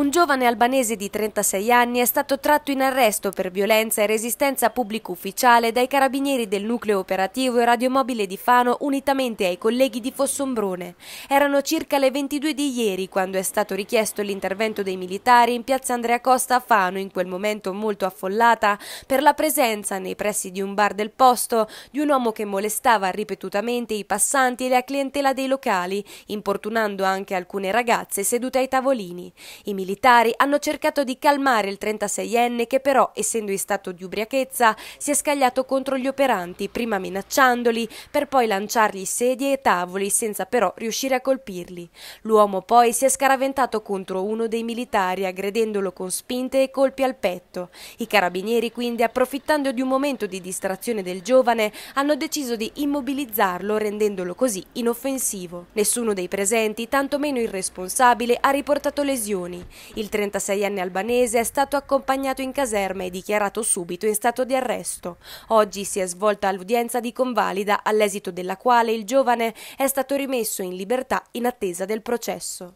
Un giovane albanese di 36 anni è stato tratto in arresto per violenza e resistenza pubblico ufficiale dai carabinieri del nucleo operativo e radiomobile di Fano unitamente ai colleghi di Fossombrone. Erano circa le 22 di ieri quando è stato richiesto l'intervento dei militari in piazza Andrea Costa a Fano, in quel momento molto affollata, per la presenza nei pressi di un bar del posto di un uomo che molestava ripetutamente i passanti e la clientela dei locali, importunando anche alcune ragazze sedute ai tavolini. I militari militari hanno cercato di calmare il 36enne che però, essendo in stato di ubriachezza, si è scagliato contro gli operanti, prima minacciandoli, per poi lanciargli sedie e tavoli senza però riuscire a colpirli. L'uomo poi si è scaraventato contro uno dei militari, aggredendolo con spinte e colpi al petto. I carabinieri quindi, approfittando di un momento di distrazione del giovane, hanno deciso di immobilizzarlo, rendendolo così inoffensivo. Nessuno dei presenti, tantomeno il responsabile, ha riportato lesioni. Il 36enne albanese è stato accompagnato in caserma e dichiarato subito in stato di arresto. Oggi si è svolta l'udienza di convalida, all'esito della quale il giovane è stato rimesso in libertà in attesa del processo.